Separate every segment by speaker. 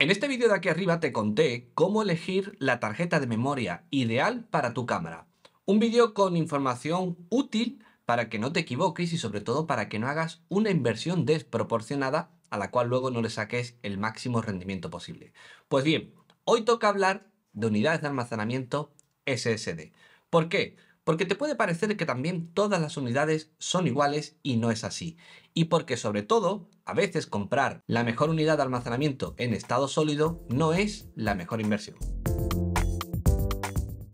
Speaker 1: En este vídeo de aquí arriba te conté cómo elegir la tarjeta de memoria ideal para tu cámara. Un vídeo con información útil para que no te equivoques y sobre todo para que no hagas una inversión desproporcionada a la cual luego no le saques el máximo rendimiento posible. Pues bien, hoy toca hablar de unidades de almacenamiento SSD. ¿Por qué? Porque te puede parecer que también todas las unidades son iguales y no es así. Y porque sobre todo, a veces comprar la mejor unidad de almacenamiento en estado sólido no es la mejor inversión.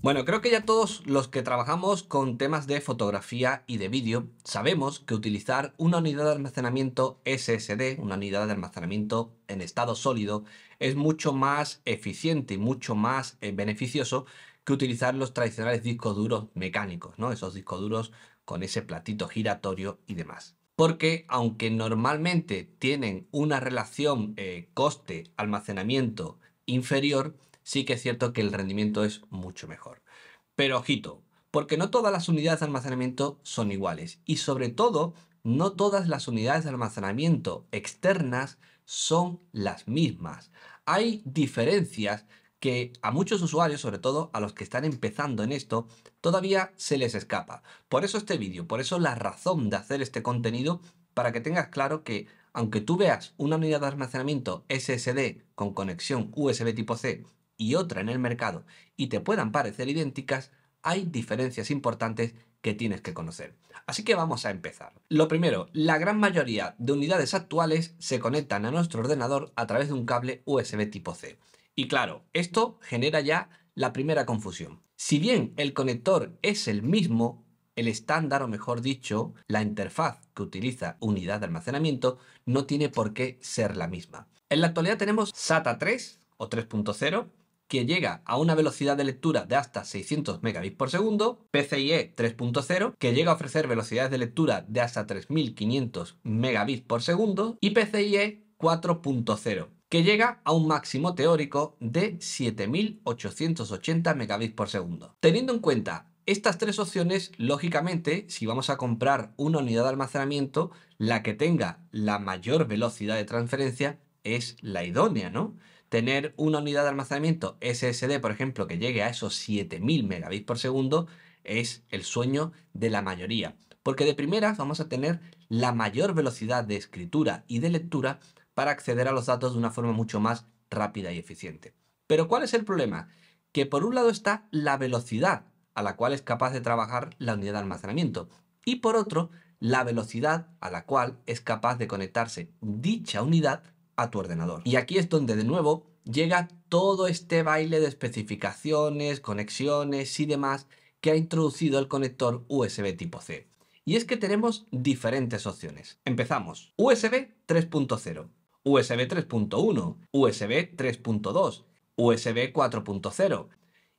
Speaker 1: Bueno, creo que ya todos los que trabajamos con temas de fotografía y de vídeo sabemos que utilizar una unidad de almacenamiento SSD, una unidad de almacenamiento en estado sólido, es mucho más eficiente y mucho más eh, beneficioso que utilizar los tradicionales discos duros mecánicos, ¿no? Esos discos duros con ese platito giratorio y demás. Porque aunque normalmente tienen una relación eh, coste-almacenamiento inferior, sí que es cierto que el rendimiento es mucho mejor. Pero ojito, porque no todas las unidades de almacenamiento son iguales y sobre todo no todas las unidades de almacenamiento externas son las mismas. Hay diferencias que a muchos usuarios, sobre todo a los que están empezando en esto, todavía se les escapa. Por eso este vídeo, por eso la razón de hacer este contenido, para que tengas claro que aunque tú veas una unidad de almacenamiento SSD con conexión USB tipo C y otra en el mercado y te puedan parecer idénticas, hay diferencias importantes que tienes que conocer. Así que vamos a empezar. Lo primero, la gran mayoría de unidades actuales se conectan a nuestro ordenador a través de un cable USB tipo C. Y claro, esto genera ya la primera confusión. Si bien el conector es el mismo, el estándar, o mejor dicho, la interfaz que utiliza unidad de almacenamiento, no tiene por qué ser la misma. En la actualidad tenemos SATA 3 o 3.0, que llega a una velocidad de lectura de hasta 600 megabits por segundo, PCIe 3.0, que llega a ofrecer velocidades de lectura de hasta 3500 megabits por y PCIe 4.0, que llega a un máximo teórico de 7.880 megabits por segundo. Teniendo en cuenta estas tres opciones, lógicamente, si vamos a comprar una unidad de almacenamiento, la que tenga la mayor velocidad de transferencia es la idónea, ¿no? Tener una unidad de almacenamiento SSD, por ejemplo, que llegue a esos 7000 megabits por segundo, es el sueño de la mayoría. Porque de primeras vamos a tener la mayor velocidad de escritura y de lectura para acceder a los datos de una forma mucho más rápida y eficiente. Pero ¿cuál es el problema? Que por un lado está la velocidad a la cual es capaz de trabajar la unidad de almacenamiento y por otro la velocidad a la cual es capaz de conectarse dicha unidad a tu ordenador. Y aquí es donde de nuevo llega todo este baile de especificaciones, conexiones y demás que ha introducido el conector USB tipo C. Y es que tenemos diferentes opciones. Empezamos. USB 3.0. USB 3.1, USB 3.2, USB 4.0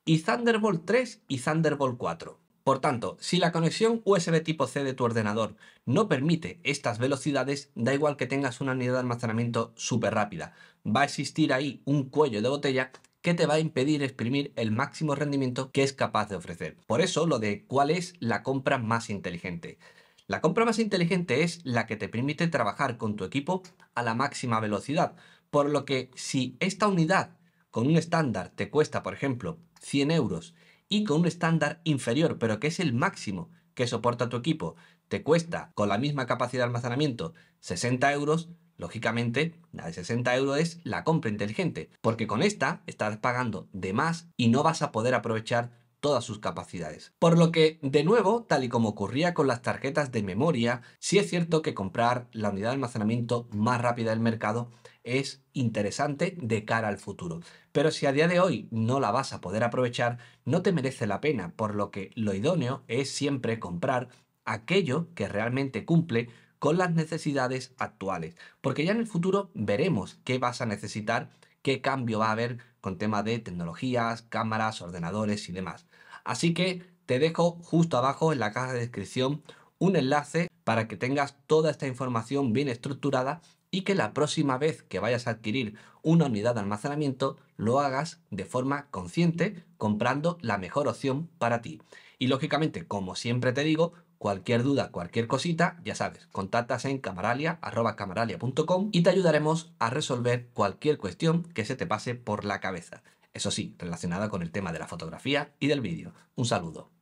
Speaker 1: y Thunderbolt 3 y Thunderbolt 4. Por tanto, si la conexión USB tipo C de tu ordenador no permite estas velocidades, da igual que tengas una unidad de almacenamiento súper rápida, va a existir ahí un cuello de botella que te va a impedir exprimir el máximo rendimiento que es capaz de ofrecer. Por eso lo de cuál es la compra más inteligente. La compra más inteligente es la que te permite trabajar con tu equipo a la máxima velocidad, por lo que si esta unidad con un estándar te cuesta, por ejemplo, 100 euros y con un estándar inferior, pero que es el máximo que soporta tu equipo, te cuesta con la misma capacidad de almacenamiento 60 euros, lógicamente la de 60 euros es la compra inteligente, porque con esta estás pagando de más y no vas a poder aprovechar todas sus capacidades. Por lo que, de nuevo, tal y como ocurría con las tarjetas de memoria, sí es cierto que comprar la unidad de almacenamiento más rápida del mercado es interesante de cara al futuro. Pero si a día de hoy no la vas a poder aprovechar, no te merece la pena, por lo que lo idóneo es siempre comprar aquello que realmente cumple con las necesidades actuales, porque ya en el futuro veremos qué vas a necesitar qué cambio va a haber con tema de tecnologías, cámaras, ordenadores y demás. Así que te dejo justo abajo en la caja de descripción un enlace para que tengas toda esta información bien estructurada y que la próxima vez que vayas a adquirir una unidad de almacenamiento lo hagas de forma consciente comprando la mejor opción para ti. Y lógicamente, como siempre te digo, Cualquier duda, cualquier cosita, ya sabes, contactas en camaralia.com y te ayudaremos a resolver cualquier cuestión que se te pase por la cabeza. Eso sí, relacionada con el tema de la fotografía y del vídeo. Un saludo.